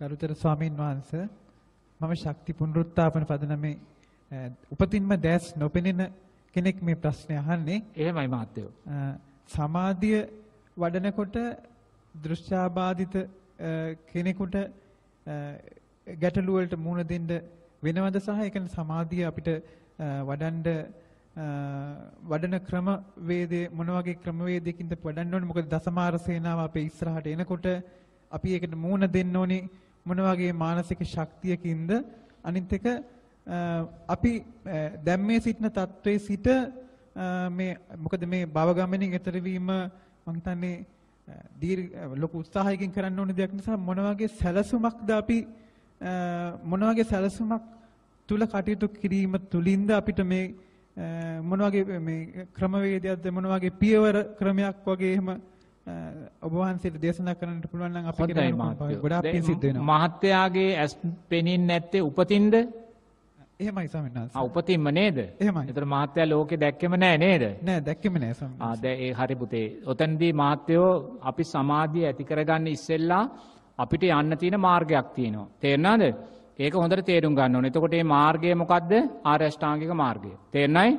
ගරුතර ස්වාමීන් වහන්ස මම ශක්ති පුනරුත්ථාපන පදනමේ උපතින්ම දැස් නොපෙනෙන කෙනෙක් මේ ප්‍රශ්නේ අහන්නේ. එහෙමයි මහත්තයෝ. සමාධිය වඩනකොට දෘශ්‍යාබාධිත කෙනෙකුට ගැටලු වලට මුහුණ දෙන්න වෙනවද සහ ඒ කියන්නේ සමාධිය අපිට වඩන්ඩ වඩන ක්‍රම වේදේ මොන වගේ ක්‍රම වේදයකින්ද වඩන්න ඕනේ මොකද දසමාර සේනාව අපේ ඉස්සරහට එනකොට අපි ඒකට මූණ දෙන්න ඕනේ මොන වගේ මානසික ශක්තියකින්ද අනිත් එක අපි දැන් මේ සිටින තත්වයේ සිට මේ මොකද මේ භව ගමනින් ඈතර වීම මං හිතන්නේ දීර්ඝ ලොකු උත්සාහයකින් කරන්න ඕන දෙයක් නිසා මොන වගේ සැලසුමක්ද අපි මොන වගේ සැලසුමක් තුල කටයුතු කිරීම තුලින්ද අපිට මේ මොන වගේ මේ ක්‍රමවේදයක්ද මොන වගේ පියවර ක්‍රමයක් වගේ එහෙම ඔබ වහන්සේට දේශනා කරන්නට පුළුවන් නම් අපිට ගොඩාක් පිං සිද්ධ වෙනවා. මහත්යාගේ ඇස් පෙනින් නැත්තේ උපතින්ද? එහෙමයි ස්වාමීන් වහන්සේ. ආ උපතින්ම නේද? එහෙමයි. ඒතර මහත්යා ලෝකේ දැක්කෙම නෑ නේද? නෑ දැක්කෙම නෑ ස්වාමීන් වහන්සේ. ආ දැන් ඒ හරි පුතේ. ඔතනදී මහත්යෝ අපි සමාධිය ඇති කරගන්න ඉස්සෙල්ලා අපිට යන්න තියෙන මාර්ගයක් තියෙනවා. තේරෙනවද? ඒක හොඳට තේරුම් ගන්න ඕනේ. එතකොට මේ මාර්ගය මොකද්ද? ආරෂ්ඨාංගික මාර්ගය. තේරෙනවයි?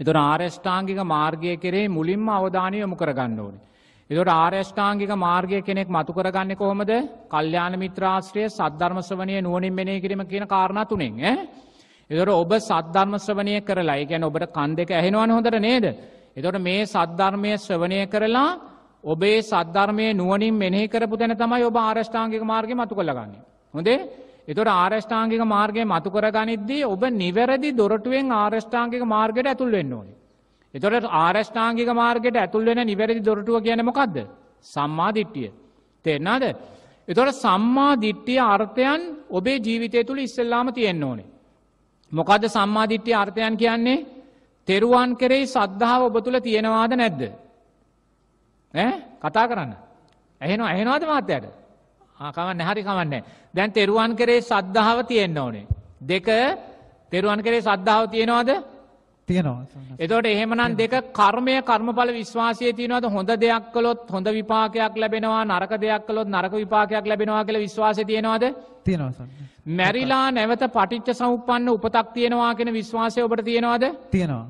ඒතර ආරෂ්ඨාංගික මාර්ගය කෙරේ මුලින්ම අවධානය යොමු කරගන්න ඕනේ. එදොට ආර්යෂ්ඨාංගික මාර්ගය කෙනෙක් මතු කරගන්න කොහොමද කල්්‍යාන මිත්‍රාශ්‍රය සද්ධර්මස්වනය නුවනින් මෙනය කිරීම කියන කාරණා තුනෙන් එදොට ඔබ සද්ධර්මස්වනය කරලා ගැන ඔබට කන් දෙක ඇහෙනවන හොඳට නේද. එදොට මේ සද්ධර්මය ස්වනය කරලා ඔබේ සද්ධර්මය නුවනින් මෙනෙහි කරපු තැන තමයි ඔබ ආර්ෂ්ඨාංගික මාර්ගය මතු කළගන්න. හොඳේ එතොට ආර්ෂ්ඨාංගික මාර්ගය මතු කරගනිද්දී ඔබ නිවැරදි දොරටුවෙන් ආර්ෂ්ඨාංගික මාර්ගයට ඇතුල් වෙන්න ඕනේ. එතොට ආරශ්ඨාංගික මාර්ගයට ඇතුල් වෙන නිවැරදි දොරටුව කියන මොකක්ද සම්මාධිට්ටිය. තෙරනාද. එතොට සම්මාධිට්ටිය අර්ථයන් ඔබේ ජීවිතය තුළ ඉස්සල්ලාම තියෙන්න්න ඕනේ. මොකද සම්මාධිට්්‍යිය අර්ථයන් කියන්නේ තෙරුවන් කෙරෙයි සද්ධාව ඔබ තුළ තියෙනවාද නැද්ද. කතා කරන්න. ඇහෙනවා ඇහෙනවාද මාත්‍යයට ආකවන් නැහරි කවන්නේ දැන් තෙරුවන් කරේ සද්ධාව තියෙන්න්න ඕනේ. දෙක තෙරුවන් කරේ සද්ධාව තියෙනවාද තියෙනවා එතොට එහෙමනම් දෙක කර්මය කර්මඵල විශ්වාසය තියනවද හොඳ දෙයක් කළොත් හොඳ විපාකයක් ලැබෙනවා නරක දෙයක් කළොත් නරක විපාකයක් ලැබෙනවා කියල විශ්වාස තියෙනවාද තියෙනවා මැරිලා නැවත පටිච්ච සෞපන්න උපතක් තියෙනවා කෙන විශ්වාසය ඔබට තියෙනවාද තියෙනවා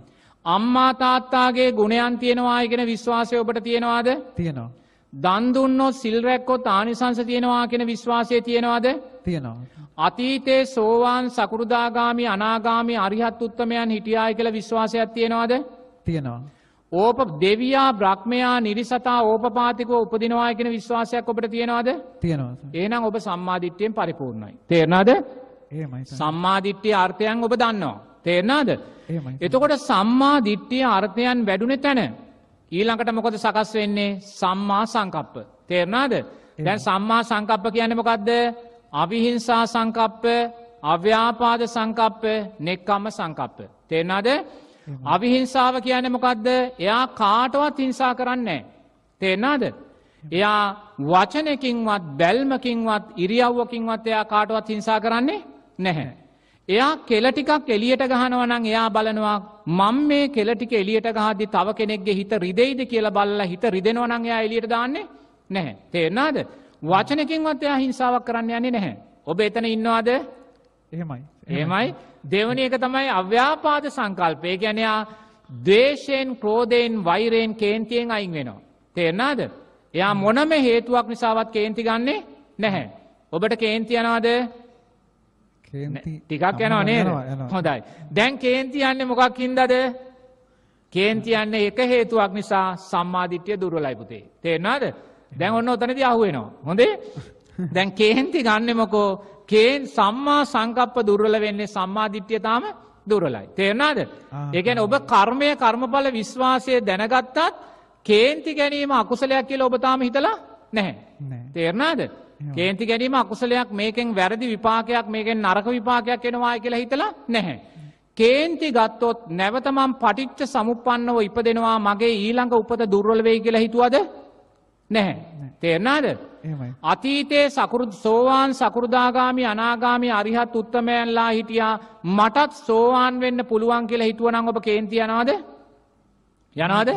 අම්මා තාත්තාගේ ගුණයන් තියෙනවා ඉගෙන විශ්වාසය ඔබට තියෙනවාද තියෙනවා දන්දුන්නොත් සිල්රැක්කොත් ආනිසංස තියෙනවා කෙන විශ්වාසය තියෙනවාද තියෙනවා. අතීතයේ සෝවාන් සකෘදාගාමි අනාගාමි අරිහත් උත්තමයන් හිටියාය කළ විශ්වාසයක් තියෙනවාද තියෙනවා. ඕප දෙවයා බ්‍රහ්මයා නිරිසතා ඕපපාතිකෝ උපදිනවාය කෙන විශ්වාසයක් ඔබට තියෙනවාද තියෙනවා. ඒනම් ඔබ සම්මාධිට්්‍යයෙන් පරිපූර්ණයි. තේරනාද සම්මාධිට්්‍යය අර්ථයන් ඔබ දන්නවා. තේරනාද එතකොට සම්මා දිට්්‍යිය අර්ථයන් වැඩුණෙ තැන. ඊළඟට මොකොද සකස් වෙන්නේ සම්මා සංකප්ප. තේරනාද දැන් සම්මා සංකප්ප කියන්න මොකක්ද අභිහිංසා සංකප්ප අව්‍යාපාද සංකප්ප නෙක්කම්ම සංකප්ප. තේරනාද අභිහිංසාව කියන මොකක්ද එයා කාටවත් හිංසා කරන්නේ. තේරනාද. එයා වචනකින්වත් බැල්මකින්වත් ඉරියව්වකින්වත් එයා කාටවත් හිංසා කරන්නේ නැහැ. එයා කෙලටිකක් එලියට ගහනවනං එයා බලනවා මං මේ කෙලටික එලියට ගහදදි තව කෙනෙක්ගේ හිත රිදෙයිද කියලා බල්ල හිත රිදෙනවනං එයා එලියට දාන්නේ නැහැ. තේරනාද. වචනකින්වත් එයා හිංසාවක් කරන්න යන්නේ නැහැ. ඔබ එතන ඉන්නවාද එහෙමයි. එහෙමයි දෙවන එක තමයි අව්‍යාපාද සංකල්පය ගැනයා දේශයෙන් ක්‍රෝධයෙන් වෛරයෙන් කේන්තියෙන් අයින් වෙනවා. තේරනාද. එයා මොනම හේතුවක් නිසාවත් කේන්ති ගන්නේ නැහැ. ඔබට කේන්තියනවාද ටිකක් යනවා නේ හොඳයි. දැන් කේන්තියන්නේ මොකක් හින්දද කේන්තියන්නේ එක හේතුවක් නිසා සම්මාධිට්‍යය දුරලයිපුතේ. තේරනාද දැන් ඔන්න ඔතනති අහුවෙනවා. හොඳේ දැන් කේන්ති ගන්නෙමකෝ කේන් සම්මා සංකප්ප දුර්වල වෙන්නේ සම්මාධිට්්‍යතාම දුරලයි. තේරනාද. ඒගැන ඔබ කර්මය කර්මඵල විශ්වාසය දැනගත්තත් කේන්ති ගැනීම අකුසලයක් කියල ඔබතාම හිතලා නැහැ. තේරනාද. කේන්ති ගැනීම අකුසලයක් මේකෙන් වැරදි විපාකයක් මේකෙන් නරක විපාකයක් එෙනවා කියලා හිතලා නැහැ. කේන්ති ගත්තොත් නැවතමම් පටිච්ච සමුපන්නව ඉපදෙනවා මගේ ඊළඟ උපත දුර්වලවෙයි කියලා හිතුවද නැහැ. තේරනාද අතීතයේ සකෘ සෝවාන් සකෘදාගාමි අනාගාමි අරිහත් උත්තමයන්ලා හිටියා මටත් සෝවාන් වෙන්න පුළුවන් කියලා හිතුවනං ඔබ කේන්තියනවාද යනවාද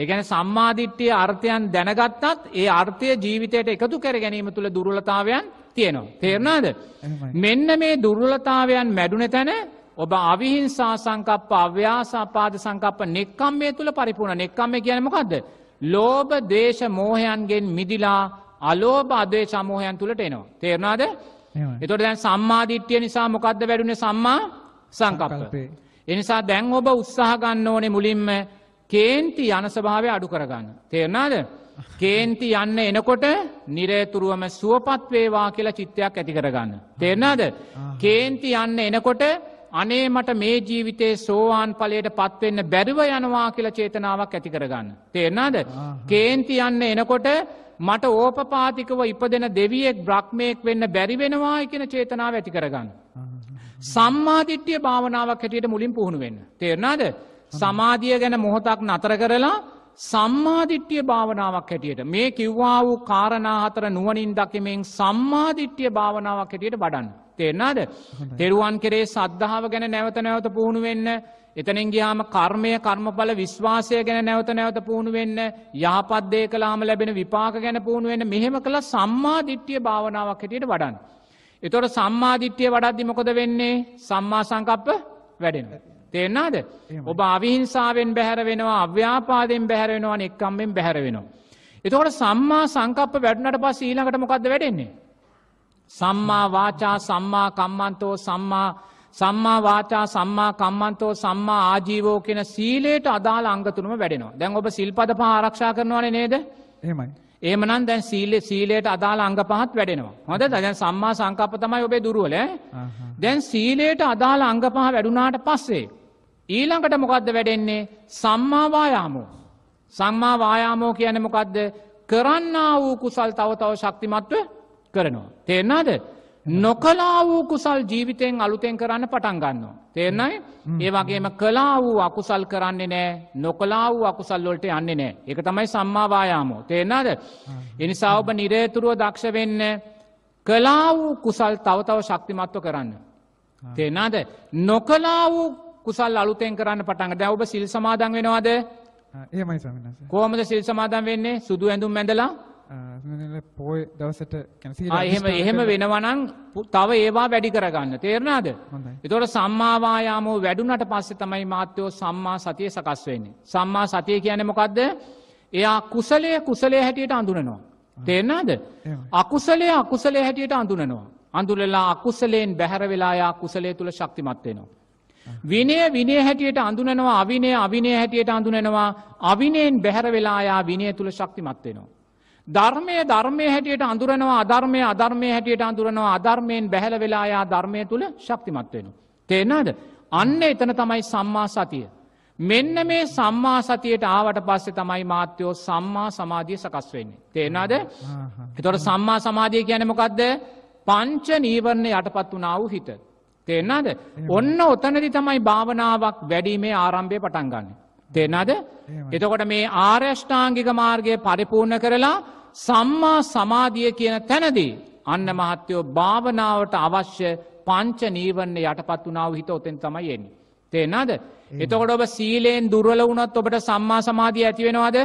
ඒගැන සම්මාධිට්්‍යය අර්ථයන් දැනගත්තත් ඒ අර්ථය ජීවිතයට එකතු කර ගැනීම තුළ දුරලතාවයන් තියෙනවා. තේරනාද මෙන්න මේ දුර්වලතාවයන් මැඩුන තැන ඔබ අවිහිංසා සංකප්ප අව්‍යාසාපාද සංකප්ප නෙක්කම් මේ තුළ පරිපුුණ නෙක්කම්ම කියනමකක්ද ලෝභ දේශ මෝහයන්ගෙන් මිදිලා අලෝභ අදේ සමෝහයන් තුළට එනවා. තේරනාද එතොට දැන් සම්මාධිට්්‍යය නිසා මොකක්ද වැඩුණ සම්මා සංකප්පේ. එනිසා දැන් ඔබ උත්සාහගන්න ඕනේ මුලින්ම කේන්ති යන ස්භාවය අඩු කරගන්න. තේරනාද කේන්ති යන්න එනකොට නිරේතුරුවම සුවපත්වේවා කියලා චිත්තයක් ඇති කරගන්න. තේරනාද කේන්ති යන්න එනකොට අනේ මට මේ ජීවිතේ සෝවාන් පලයට පත්වෙන්න බැරිව යනවා කියලා චේතනාවක් ඇති කරගන්න. තේරනාද කේන්ති යන්න එනකොට මට ඕපපාතිකව ඉපදෙන දෙවියෙක් බ්‍රක්්මයෙක් වෙන්න බැරිවෙනවා කියන චේතනාව ඇති කරගන්න. සම්මාධිට්්‍යය භාවනාවක් හැටියට මුලින් පුහුණු වෙන්න. තේරනාද සමාධිය ගැන මොහොතක් නතර කරලා සම්මාධිට්්‍යය භාවනාවක් හැටියට මේ කිව්වා වූ කාරණා අතර නුවනින් දකිමෙන් සම්මාධිට්්‍යය භාවනාවක් හැටියට බඩන්න. තේරනාද තෙරුවන් කරේ සද්ධාව ගැන නැවත නැවත පුහුණු වෙන්න එතනින් ගියාම කර්මය කර්මඵල විශ්වාසය ගැන නැවත නැවත පුහුණු වෙන්න යහපත්දේ කලාම ලැබෙන විපාක ගැන පුහුණු වෙන්න මෙහෙම කළ සම්මාධිට්්‍යිය භාවනාවක් හැටියට වඩන්. එතොට සම්මාධිට්්‍යිය වඩද්දි මොකොද වෙන්නේ සම්මා සංකප්ප වැඩෙන්. තේරනාද ඔබ අවිහිංසාාවෙන් බැහැර වෙනවා අව්‍යාපාදයෙන් බැහැරෙනවා එක්කම්මෙන් බැහැරවෙනවා. එතකොට සම්මා සංකප්ප වැඩනට පස් ඊළඟට මොකක්ද වැඩෙන්නේ සම්මා වාචා සම්මා කම්මන්තෝ සම්මා සම්මා වාචා සම්මා කම්මන්තෝ සම්මා ආජීවෝ කියෙන සීලේට අදාළ අංගතුනම වැඩෙනවා දැන් ඔබ සිල්පද පහ ආරක්ෂා කරනවන නේද එමයි ඒමනන් දැන් සීලේ සීලයට අදාළ අංග පහත් වැඩෙනවා හොඳ දැන් සම්මා සංකප්ප තමයි ඔබේ දුරුවල දැන් සීලයට අදාළ අංග පහ වැඩුණාට පස්සේ ඊළඟට මොකක්ද වැඩෙන්නේ සම්මාවායාමෝ සම්මාවායාමෝ කියන මොකක්ද කරන්න වූ කුසල් තව තව ශක්තිමත්ව කරනවා. තේරනාද නොකලා වූ කුසල් ජීවිතයෙන් අලුතෙන් කරන්න පටන් ගන්නවා. තේරනයි ඒ වගේම කලා වූ අකුසල් කරන්නේ නෑ නොකලා වූ අකුසල් වලට යන්නේ නෑ එක තමයි සම්මාවායාමෝ තේරනාද එනිසා ඔබ නිරේතුරුව දක්ෂ වෙන්න කලා වූ කුසල් තවතව ශක්තිමත්ව කරන්න. තේනාද නොකලා වූ කුසල් අලුතෙන් කරන්න පටන්ග දැ ඔබ සිල් සමාදන් වෙනවාද ඒමයි කොහමද සිල් සමාදන් වෙන්නේ සුදු ඇඳුම් ඇඳලා පෝය දවසට එහෙම එහෙම වෙනවනං තව ඒවා වැඩි කරගන්න තේරණාද. එතොට සම්මාවායාමෝ වැඩුනට පස්සෙ තමයි මාත්‍යයෝ සම්මා සතිය සකස් වෙන්නේ. සම්මා සතිය කියන මොකක්ද එයා කුසලය කුසලේ හැටියට අඳුනනවා. තේරනාද අකුසලේ අකුසලේ හැටියට අඳුනනවා. අඳුරලා අකුසලයෙන් බැහැර වෙලායා කුසලේ තුළ ශක්තිමත්වයෙනවා. විනය විනය හැටියට අඳුනනවා අවිනය අවිනය හැටියට අඳුනනවා අවිනයෙන් බැහැර වෙලායා විනය තුළ ශක්තිමත්වයෙනවා. ධර්මය ධර්මය හැටියට අඳුරනවා අධර්මය අධර්මය හැටියට අඳුරනවා අධර්මයෙන් බැහැල වෙලායා ධර්මය තුළ ශක්තිමත් වෙන. තේෙනද අන්න එතන තමයි සම්මා සතිය. මෙන්න මේ සම්මා සතියට ආවට පස්සේ තමයි මාත්‍යයෝ සම්මා සමාධිය සකස් වෙන්නේ. තේෙනද එතොට සම්මා සමාධිය කියනමොකක්ද පංච නීවරණ යටපත් වනාව හිත. තේෙනද ඔන්න ඔතනදි තමයි භාවනාවක් වැඩීමේ ආරම්භය පටන්ගන්න. තේනද එතකොට මේ ආර්යෂ්ඨාංගික මාර්ගය පරිපූර්ණ කරලා සම්මා සමාධිය කියන තැනදී අන්න මහත්තයෝ භාවනාවට අවශ්‍ය පංච නීවන්න යටපත් වනාව හිත ඔතෙන් තමයි එන්නේ. තේනද එතකොට ඔබ සීලයෙන් දුර්වල වුණොත් ඔබට සම්මා සමාධිය ඇතිවෙනවාද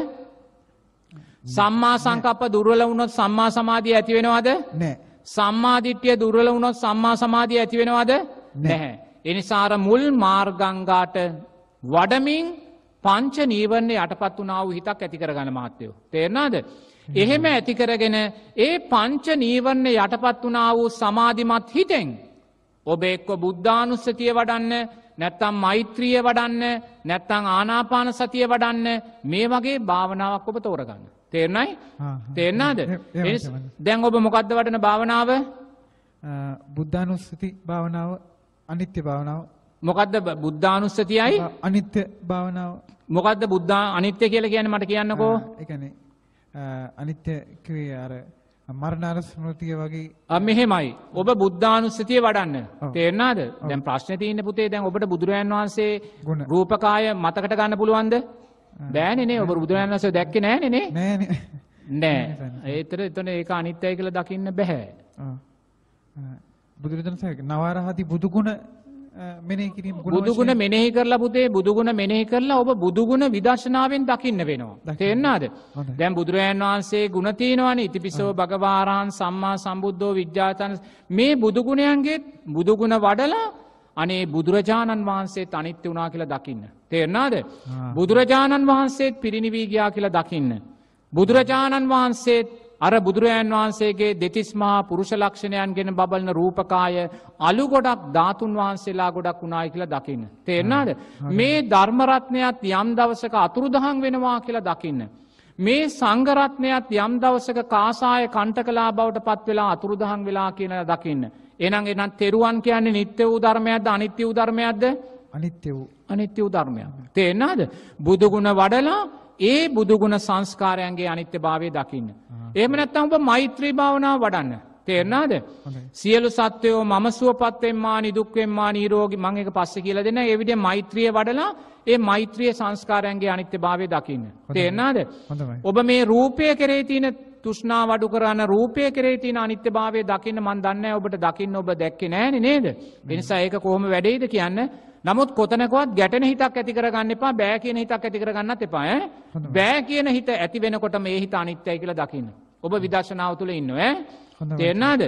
සම්මා සංකප්ප දුර්වල වුණොත් සම්මා සමාධිය ඇතිවෙනවාද නෑ සම්මාධිට්්‍යය දුර්වල වුණොත් සම්මා සමාධිය ඇතිවෙනවාද නැහැ. එනිසාර මුල් මාර්ගංගාට වඩමින් පංච නීවරන්නේ යටපත් වනාව හිතක් ඇතිකර ගන මහත්තයෝ. තේරනාද. එහෙම ඇතිකරගෙන ඒ පංච නීවරණ යටපත් වනා වූ සමාධිමත් හිතෙන්. ඔබ එක්කො බුද්ධානුස්සතිය වඩන්න නැත්තම් මෛත්‍රිය වඩන්න නැත්තං ආනාපාන සතිය වඩන්න මේ වගේ භාවනාවක් ඔබ තෝරගන්න. තේරණයි තේරනාද දැන් ඔබ මොකක්ද වටන භාවනාව බුද්ධානුස්සති භාවනාව අනිත්‍ය භාවනාව මොකක්ද බුද්ධානුස්සතියයි අනිත්‍ය භාවනාව මොකක්ද බුද්ධ අනිත්‍ය කියල කියන්න මට කියන්නකෝ එකනේ අනිත්‍ය කිව්වේ අර මරණාර ස්මෘතිය වගේ මෙහෙමයි ඔබ බුද්ධානුස්සතිය වඩන්න තේරනාද දැන් ප්‍රශ්න තියන්න පුතේ දැන් ඔබට බුදුරජන් වහන්සේ රූපකාය මතකට ගන්න පුළුවන්ද බෑනනේ ඔබ බුදුරජන් වන්සේ දැක්ක නෑනනේ නෑ ඒතර එතන ඒක අනිත්‍යය කළ දකින්න බැහැ බුදුරජන් නවාරහති බුදුගුණ මෙනෙහි කිරීම බුදුගුණ මෙනෙහි කරලා පුතේ බුදුගුණ මෙනෙහි කරලා ඔබ බුදුගුණ විදර්ශනාවෙන් දකින්න වෙනවා. තේරෙනවද? දැන් බුදුරජාන් වහන්සේ ගුණ තියෙනවනේ ඉතිපිසෝ භගවාරාන් සම්මා සම්බුද්ධෝ විද්‍යාචාන මේ බුදුගුණයන්ගේ බුදුගුණ වඩලා අනේ බුදුරජාණන් වහන්සේ අනිත්‍ය වුණා කියලා දකින්න. තේරෙනවද? බුදුරජාණන් වහන්සේත් පිරිණිවී ගියා කියලා දකින්න. බුදුරජාණන් වහන්සේත් අර බුදුරජාන් වහන්සේගේ දෙතිස්මහා පුරුෂ ලක්ෂණයන් ගෙන බලන රූපකාය අලු ගොඩක් ධාතුන් වහන්සේලා ගොඩක් වුණයි කියලා දකින්න. තේරනාද මේ ධර්මරත්නයත් යම් දවසක අතුරුදහන් වෙනවා කියලා දකින්න. මේ සංගරත්නයත් යම් දවසක කාසාය කණ්ට කලා බවට පත් වෙලා අතුරුදහන් වෙලා කියන දකින්න. එනං එනත් තෙරුවන් කියන්නේ නිත්‍ය වූ ධර්මයක්ද අනිත්‍ය වූ ධර්මයක්ද අනිත්‍ය වූ අනිත්‍ය වූ ධර්මයක්. තේරනාද බුදුගුණ වඩලා ඒ බුදුගුණ සංස්කාරයන්ගේ අනිත්‍ය භාවය දකින්න. ඒම නැත්තම් ඔබ මෛත්‍රී භාවනාව වඩන්න. තේරනාද සියලු සත්වයෝ මම සුවපත්වෙන්මා නිදුක්වෙන්මා නීරෝගි මං එක පස්ස කියල දෙන එවිට මෛත්‍රිය වඩලා ඒ මෛත්‍රිය සංස්කාරයන්ගේ අනිත්‍ය භාවය දකින්න. තේරනාද ඔබ මේ රූපය කරේ තියන තුෂ්නා වඩු කරන්න රූපය කරේ තින අනිත්‍ය භාවය දකින්න මන් දන්න ඔබට දකින්න ඔබ දැක්කෙ නෑන නේද. එනිසා ඒක කොහොම වැඩේද කියන්න නමුත් කොතනකවත් ගැටෙන හිතක් ඇති කරගන්න එපා බෑ කියන හිතක් ඇති කරගන්නත් එපා ඈ බෑ කියන හිත ඇති වෙනකොට මේ හිත අනිත්‍යයි කියලා දකින්න. ඔබ විදර්ශනාව තුළ ඉන්න ඈ. තේරෙනාද?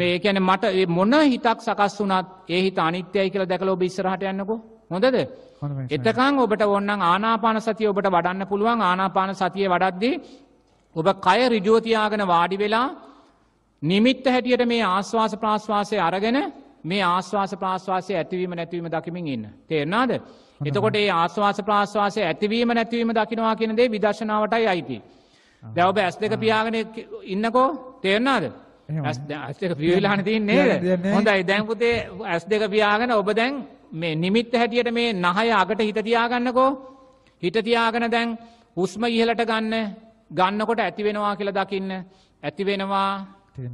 මේ කියන්නේ මට මොන හිතක් සකස් වුණත් ඒ හිත අනිත්‍යයි කියලා දැකලා ඔබ ඉස්සරහට යන්නකෝ. හොඳද? එතකන් ඔබට ඕනනම් ආනාපාන සතිය ඔබට වඩන්න පුළුවන් ආනාපාන සතිය වඩද්දී ඔබ කය ඍජුව තියාගෙන වාඩි වෙලා නිමිත්ත හැටියට මේ ආස්වාස ප්‍රාස්වාසය අරගෙන මේ ආශ්වාස ප්‍රාශ්වාසය ඇතිවීම නැතිවීම දකිමින් ඉන්න. තේරනාද. එතකොට ඒ ආශ්වාස ප්‍රාශ්වාසය ඇතිවීම නැතිවීම දකිනවා කියනදේ විදශනාවටයි අයිති. දැවබ ඇස් දෙක පියාගෙන ඉන්නකෝ තේරනාද. ඇස් දෙක පියවෙලාන තින්නේ හොඳයි දැන්පුතේ ඇස් දෙක පියාගෙන ඔබ දැන් මේ නිමිත්ත හැටියට මේ නහය අගට හිතතියාගන්නකෝ හිටතියාගෙන දැන් හුස්ම ඉහලට ගන්න ගන්නකොට ඇතිවෙනවා කියලා දකින්න ඇතිවෙනවා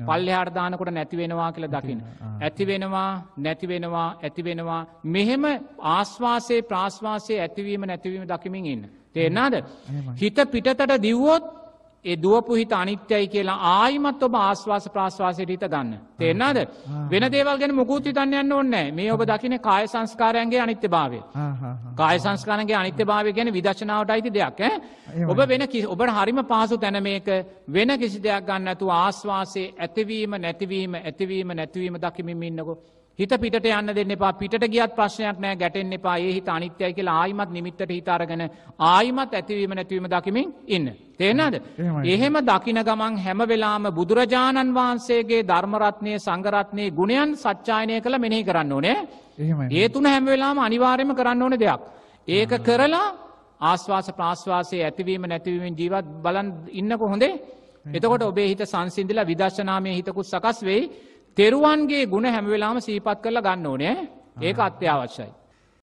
පල්ලෙහාට දානකොට නැතිවෙනවා කියලා දකින. ඇතිවෙනවා නැතිවෙනවා ඇතිවෙනවා මෙහෙම ආශ්වාසේ ප්‍රශ්වාසය ඇතිවීම නැතිවීම දකිමින් ඉන්න. තේෙන්නාද හිත පිටතට දිව්වොත් ඒ දුවපු හිත අනිත්‍යයි කියලා ආයිමත් ඔබ ආශ්වාස ප්‍රශ්වාසයට හිත ගන්න. තේරනාද වෙන දේවල් ගැන මුකුත් හිතන්න යන්න ඕන්නෑ මේ ඔබ දකින කාය සංස්කාරයන්ගේ අනිත්‍ය භාවය. කාය සංස්කාරන්ගේ අනිත්‍ය භාවය ගැන විදශනාවට අයිති දෙයක් ඔබ වෙන ඔබට හරිම පහසු තැන මේක වෙන කිසි දෙයක් ගන්න ඇතු ආශ්වාසයේ ඇතිවීම නැතිවීම ඇතිවීම නැතිවීම දකිමින් ඉන්නකෝ හිත පිට යන්න දෙන්න එපා පිට ගියත් ප්‍රශ්නයක් නෑ ගැටෙන් එපා ඒ හිත අනිත්‍යය කියලා ආයිමත් නිමිත්තට හිතාරගෙන ආයිමත් ඇතිවීම නැතිවීම දකිමින් ඉන්න. තේනද. එහෙම දකින ගමන් හැම වෙලාම බුදුරජාණන් වහන්සේගේ ධර්මරත්නය සංගරත්නය ගුණයන් සච්චායනය කළ මෙනෙහි කරන්න ඕනේ. ඒ තුන හැම වෙලාම අනිවාර්යම කරන්න ඕන දෙයක්. ඒක කරලා ආශ්වාස ප්‍රශ්වාසය ඇතිවීම නැතිවීමෙන් ජීවත් බලන් ඉන්නක හොඳේ. එතකොට ඔබේ හිත සංසිින්දිල විදශනාමය හිතකුත් සකස් වෙයි. තෙරුවන්ගේ ගුණ හැමවෙලාම සීපත් කරලා ගන්න ඕනේ ඒක අත්‍යවශ්‍යයි.